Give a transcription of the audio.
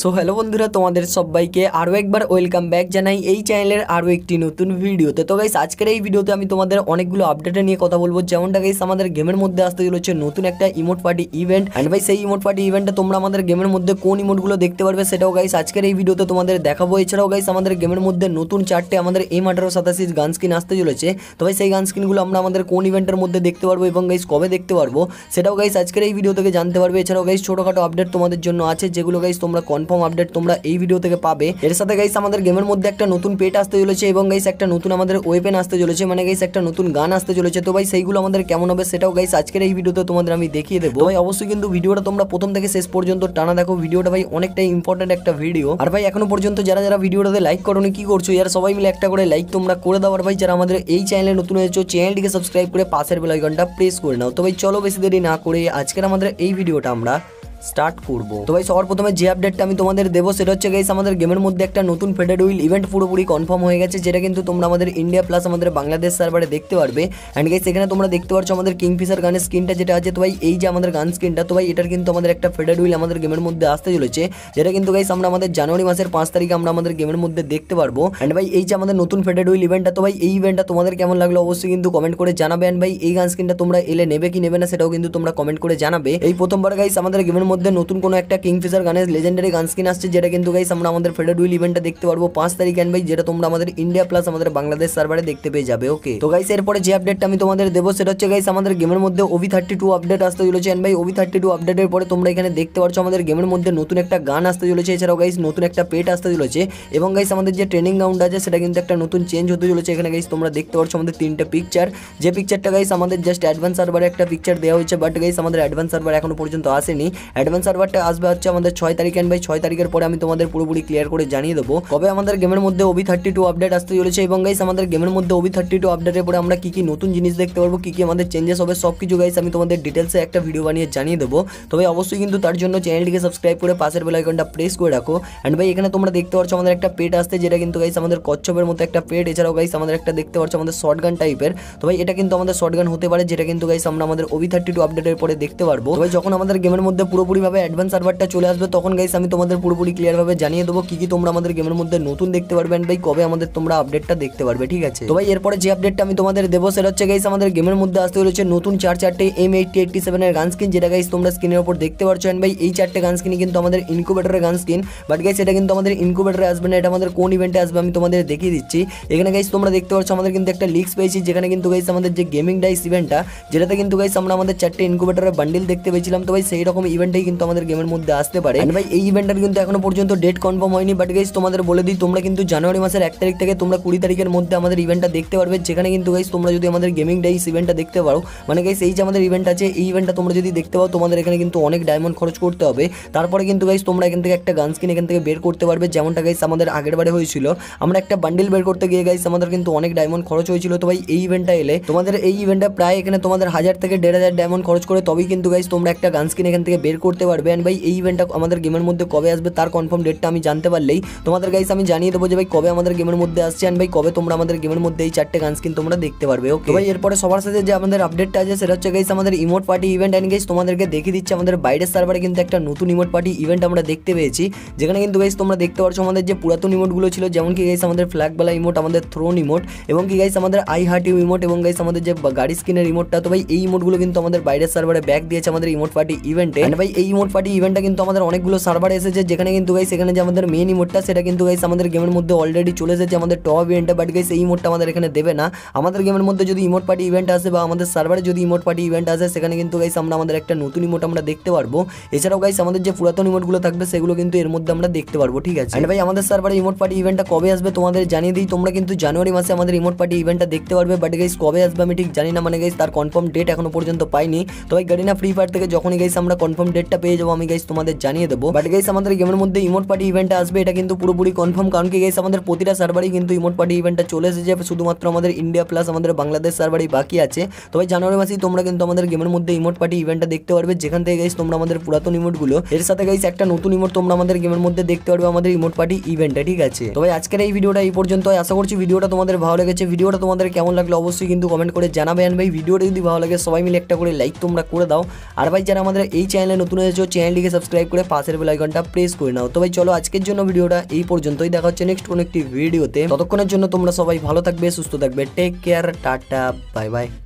so hello বন্ধুরা তোমাদের সবাইকে আরও একবার ওয়েলকাম ব্যাক জানাই এই চ্যানেলের আরও একটি নতুন ভিডিওতে তো গাইস আজকের এই ভিডিওতে আমি তোমাদের অনেকগুলো আপডেটে নিয়ে কথা বলবো যেমনটা গাইস আমাদের গেমের মধ্যে আসতে চলেছে নতুন একটা ইমোট পার্টি ইভেন্ট অ্যান্ড ভাই সেই ইমোট পার্টি ইভেন্টটা তোমরা আমাদের গেমের মধ্যে কোন ইমোটগুলো দেখতে পারবে সেটাও গাইস আজকের এই ভিডিওতে তোমাদের দেখাবো এছাড়াও গাইস আমাদের গেমের মধ্যে নতুন চারটে আমাদের এম আঠারো সাতাশি গান স্কিন আসতে চলেছে তো ভাই সেই গান স্কিনগুলো আমরা আমাদের কোন ইভেন্টের মধ্যে দেখতে পারবো এবং গাইস কবে দেখতে পারবো সেটাও গাইস আজকের এই ভিডিও থেকে জানতে পারবে এছাড়াও গাইস ছোটোখাটো আপডেট তোমাদের জন্য আছে যেগুলো গাইস তোমরা কনফার্ম আপডেট তোমরা এই ভিডিও থেকে পাবে এর সাথে গাইস আমাদের গেমের মধ্যে একটা নতুন পেট আসতে চলেছে এবং গাইস একটা নতুন আমাদের ওয়েপেন আসতে চলেছে মানে গাইস একটা নতুন গান আসতে চলেছে তো ভাই সেইগুলো আমাদের কেমন হবে সেটাও গাইস আজকের এই ভিডিওতে তোমাদের আমি দেখিয়ে দেবো ভাই অবশ্যই কিন্তু ভিডিওটা তোমরা প্রথম থেকে শেষ পর্যন্ত টানা দেখো ভিডিওটা ভাই অনেকটাই ইম্পর্টেন্ট একটা ভিডিও আর ভাই এখনো পর্যন্ত যারা যারা ভিডিওটাতে লাইক করোনি কি করছো ইয়ার সবাই মিলে একটা করে লাইক তোমরা করে দাও আর ভাই যারা আমাদের এই চ্যানেলে নতুন হয়েছো চ্যানেলটিকে সাবস্ক্রাইব করে পাশের বেলাইকনটা প্রেস করে নাও তো ভাই চলো বেশি দেরি না করে আজকের আমাদের এই ভিডিওটা আমরা স্টার্ট করব তো ভাই সবার প্রথমে যে আপডেটটা আমি তোমাদের দেবো সেটা হচ্ছে গাইস আমাদের গেমের মধ্যে একটা নতুন ফেডেড উইল ইভেন্ট পুরোপুরি কনফার্ম হয়ে গেছে যেটা কিন্তু তোমরা আমাদের ইন্ডিয়া প্লাস আমাদের বাংলাদেশ সার্ভারে দেখতে পারবে অ্যান্ড গাইস এখানে তোমরা দেখতে পাচ্ছ আমাদের কিংফিশার গানের স্কিনটা যেটা আছে তো ভাই এই যে আমাদের গান স্কিনটা তো ভাই এটার কিন্তু আমাদের একটা ফেডেড উইল আমাদের গেমের মধ্যে আসতে চলেছে যেটা কিন্তু গাইস আমরা আমাদের জানুয়ারি মাসের পাঁচ তারিখে আমরা আমাদের গেমের মধ্যে দেখতে পারবো অ্যান্ড ভাই এই যে আমাদের নতুন ফেডেড উইল ইভেন্টটা তো ভাই এই ইভেন্টটা তোমাদের কেমন লাগলো অবশ্যই কিন্তু কমেন্ট করে জানাবে অ্যান্ড ভাই এই গান স্কিনটা তোমরা এলে নেবে কি নেবে না সেটাও কিন্তু তোমরা কমেন্ট করে জানাবে এই প্রথমবার গাইস আমাদের গেমের মধ্যে মধ্যে নতুন কোনো একটা কিংফিশার গানের লেজেন্ডারি গান স্কিন আসছে যেটা কিন্তু গাইস আমরা আমাদের ফেডার উইল ইভেন্টটা দেখতে পারবো পাঁচ তারিখ এন ভাই যেটা তোমরা আমাদের ইন্ডিয়া প্লাস আমাদের বাংলাদেশ সার্ভারে দেখতে পেয়ে যাবে ওকে তো গাইস এরপরে যে আপডেটটা আমি তোমাদের দেবো সেটা হচ্ছে গাইস আমাদের গেমের মধ্যে ওভি থার্টি টু আপডেট আসতে চলেছে অ্যান্ড ভাই ওভি থার্টি টু আপডেটের পরে তোমরা এখানে দেখতে পাচ্ছ আমাদের গেমের মধ্যে নতুন একটা গান আসতে চলেছে এছাড়াও গাইস নতুন একটা পেট আসতে চলেছে এবং গাইস আমাদের যে ট্রেনিং গ্রাউন্ড আছে সেটা কিন্তু একটা নতুন চেঞ্জ হতে চলেছে এখানে গাইস তোমরা দেখতে পাচ্ছ আমাদের তিনটা পিকচার যে পিকচারটা গাইস আমাদের জাস্ট অ্যাডভান্স সার্ভারে একটা পিকচার দেওয়া হয়েছে বাট গাইস আমাদের অ্যাডভান্স সার্ভার এখনো পর্যন্ত আসেনি অ্যাডভান্স সার্ভারটা আসবে হচ্ছে আমাদের ছয় তারিখ এন্ড ভাই ছয় তারিখের পরে আমি তোমাদের পুরোপুরি ক্লিয়ার করে জানিয়ে দেবো কবে আমাদের গেমের মধ্যে ওবি থার্টি টু আপডেট আসতে চলেছে এবং গাইস আমাদের গেমের মধ্যে ওবি থার্টি টু আপডেটের পরে আমরা কী কী নতুন জিনিস দেখতে পারবো কী কী আমাদের চেঞ্জেস হবে সব কিছু গাইস আমি তোমাদের ডিটেলসে একটা ভিডিও বানিয়ে জানিয়ে দেবো তবে অবশ্যই কিন্তু তার জন্য চ্যানেলটিকে সাবস্ক্রাইব করে পাশের আইকনটা প্রেস করে রাখো অ্যান্ড ভাই এখানে তোমরা দেখতে পাচ্ছ আমাদের একটা পেট আসতে যেটা কিন্তু গাইস আমাদের কচ্ছপের মতো একটা পেট এছাড়াও গাইস আমাদের একটা দেখতে পাচ্ছ আমাদের শর্ট গান টাইপের তো ভাই এটা কিন্তু আমাদের শর্ট গান হতে পারে যেটা কিন্তু গাইস আমরা আমাদের ওবি থার্টি টু আপডেটের পরে দেখতে পারবো তবে যখন আমাদের গেমের মধ্যে পুরো পুরোপুরিভাবে অ্যাডভান্স সার্ভারটা চলে আসবে তখন গাইস আমি তোমাদের পুরোপুরি ক্লিয়ারভাবে জানিয়ে দেবো কী কী তোমরা আমাদের গেমের মধ্যে নতুন দেখতে পারবে অ্যান্ড ভাই কবে আমাদের তোমরা আপডেটটা দেখতে পারবে ঠিক আছে তো ভাই এরপরে যে আপডেটটা আমি তোমাদের দেবো সেটা হচ্ছে গাইস আমাদের গেমের মধ্যে আসতে চলেছে নতুন চার চারটে এম এইটটি এইটটি সেভেনের গান স্কিন যেটা গাইস তোমরা স্ক্রিনের ওপর দেখতে পারছো অ্যান্ড ভাই এই চারটে গান স্কিন কিন্তু আমাদের ইনকুবেটারের গান স্কিন বাট গাইস এটা কিন্তু আমাদের ইনকুবেটারে আসবে না এটা আমাদের কোন ইভেন্টে আসবে আমি তোমাদের দেখিয়ে দিচ্ছি এখানে গাইস তোমরা দেখতে পাচ্ছ আমাদের কিন্তু একটা লিক্স পেয়েছি যেখানে কিন্তু গাইস আমাদের যে গেমিং ডাইস ইভেন্টটা যেটাতে কিন্তু গাইস আমরা আমাদের চারটে ইনকুবেটারের বান্ডিল দেখতে পেয়েছিলাম তো ভাই সেই রকম ইভেন্ট ইভেন্টটাই কিন্তু আমাদের গেমের মধ্যে আসতে পারে ভাই এই ইভেন্টটার কিন্তু এখনো পর্যন্ত ডেট কনফার্ম হয়নি বাট গাইজ তোমাদের বলে দিই তোমরা কিন্তু জানুয়ারি মাসের এক তারিখ থেকে তোমরা কুড়ি তারিখের মধ্যে আমাদের ইভেন্টটা দেখতে পারবে যেখানে কিন্তু গাইজ তোমরা যদি আমাদের গেমিং ডাইস ইভেন্টটা দেখতে পারো মানে গাইজ এই যে আমাদের ইভেন্ট আছে এই ইভেন্টটা তোমরা যদি দেখতে পাও তোমাদের এখানে কিন্তু অনেক ডায়মন্ড খরচ করতে হবে তারপরে কিন্তু গাইজ তোমরা এখান থেকে একটা গান স্কিন এখান থেকে বের করতে পারবে যেমনটা গাইজ আমাদের আগের বারে হয়েছিল আমরা একটা বান্ডিল বের করতে গিয়ে গাইজ আমাদের কিন্তু অনেক ডায়মন্ড খরচ হয়েছিল তো ভাই এই ইভেন্টটা এলে তোমাদের এই ইভেন্টটা প্রায় এখানে তোমাদের হাজার থেকে দেড় হাজার ডায়মন্ড খরচ করে তবেই কিন্তু গাইজ তোমরা একটা গান স্কিন এখান থেকে বের করতে পারবে অ্যান্ড ভাই এই ইভেন্টটা আমাদের গেমের মধ্যে কবে আসবে তার কনফার্ম ডেটটা আমি জানতে পারলেই তোমাদের গাইস আমি জানিয়ে দেবো যে ভাই কবে আমাদের গেমের মধ্যে আসছে অ্যান্ড ভাই কবে তোমরা আমাদের গেমের মধ্যে এই চারটে গান স্কিন তোমরা দেখতে পারবে ওকে ভাই এরপরে সবার সাথে যে আমাদের আপডেটটা আছে সেটা হচ্ছে গাইস আমাদের emote party event and guys তোমাদেরকে দেখিয়ে দিচ্ছে আমাদের বাইরের সার্ভারে কিন্তু একটা নতুন ইমোট পার্টি ইভেন্ট আমরা দেখতে পেয়েছি যেখানে কিন্তু গাইস তোমরা দেখতে পাচ্ছ আমাদের যে পুরাতন ইমোটগুলো ছিল যেমন কি গাইস আমাদের বালা ইমোট আমাদের থ্রোন ইমোট এবং কি গাইস আমাদের আই হার্ট ইউ ইমোট এবং গাইস আমাদের যে গাড়ি স্কিনের ইমোটটা তো ভাই এই ইমোটগুলো কিন্তু আমাদের বাইরের সার্ভারে ব্যাক দিয়েছে আমাদের ইমোট পার্টি ইভেন্টে ভাই এই ইমোট পার্টি ইভেন্টটা কিন্তু আমাদের অনেকগুলো সার্ভার এসেছে যেখানে কিন্তু গাইস সেখানে যে আমাদের মেন ইমোটটা সেটা কিন্তু গাইস আমাদের গেমের মধ্যে অলরেডি চলে এসেছে আমাদের টপ ইভেন্টটা বাট গাইস এই ইমোটটা আমাদের এখানে দেবে না আমাদের গেমের মধ্যে যদি ইমোট পার্টি ইভেন্ট আসে বা আমাদের সার্ভারে যদি ইমোট পার্টি ইভেন্ট আসে সেখানে কিন্তু গাইস আমরা আমাদের একটা নতুন ইমোট আমরা দেখতে পারবো এছাড়াও গাইস আমাদের যে পুরাতন ইমোটগুলো থাকবে সেগুলো কিন্তু এর মধ্যে আমরা দেখতে পারবো ঠিক আছে ভাই আমাদের সার্ভারে ইমোট পার্টি ইভেন্টটা কবে আসবে তোমাদের জানিয়ে দিই তোমরা কিন্তু জানুয়ারি মাসে আমাদের ইমোট পার্টি ইভেন্টটা দেখতে পারবে বাট গাইস কবে আসবে আমি ঠিক জানি না মানে গাইস তার কনফার্ম ডেট এখনো পর্যন্ত পাইনি তবে গাড়ি না ফ্রি ফায়ার থেকে যখনই গাইস আমরা কনফার্ম ডেট আপডেটটা পেয়ে যাবো আমি গাইস তোমাদের জানিয়ে দেবো বাট গাইস আমাদের গেমের মধ্যে ইমোট পার্টি ইভেন্টটা আসবে এটা কিন্তু পুরোপুরি কনফার্ম কারণ কি গাইস আমাদের প্রতিটা সার্ভারই কিন্তু ইমোট পার্টি ইভেন্টটা চলে এসেছে শুধুমাত্র আমাদের ইন্ডিয়া প্লাস আমাদের বাংলাদেশ সার্ভারই বাকি আছে তবে জানুয়ারি মাসেই তোমরা কিন্তু আমাদের গেমের মধ্যে ইমোট পার্টি ইভেন্টটা দেখতে পারবে যেখান থেকে গাইস তোমরা আমাদের পুরাতন ইমোটগুলো এর সাথে গাইস একটা নতুন ইমোট তোমরা আমাদের গেমের মধ্যে দেখতে পারবে আমাদের ইমোট পার্টি ইভেন্টটা ঠিক আছে তবে আজকের এই ভিডিওটা এই পর্যন্ত আশা করছি ভিডিওটা তোমাদের ভালো লেগেছে ভিডিওটা তোমাদের কেমন লাগলো অবশ্যই কিন্তু কমেন্ট করে জানাবেন ভাই ভিডিওটা যদি ভালো লাগে সবাই মিলে একটা করে লাইক তোমরা করে দাও আর ভাই যারা আমাদের এই চ্যানেলে নতুন যে যে চ্যানেল লিকে সাবস্ক্রাইব করে পাশে র বেল আইকনটা প্রেস করে নাও তো ভাই চলো আজকের জন্য ভিডিওটা এই পর্যন্তই দেখা হচ্ছে नेक्स्ट অনেকটি ভিডিওতে ততক্ষণের জন্য তোমরা সবাই ভালো থাকবে সুস্থ থাকবে take care tata bye bye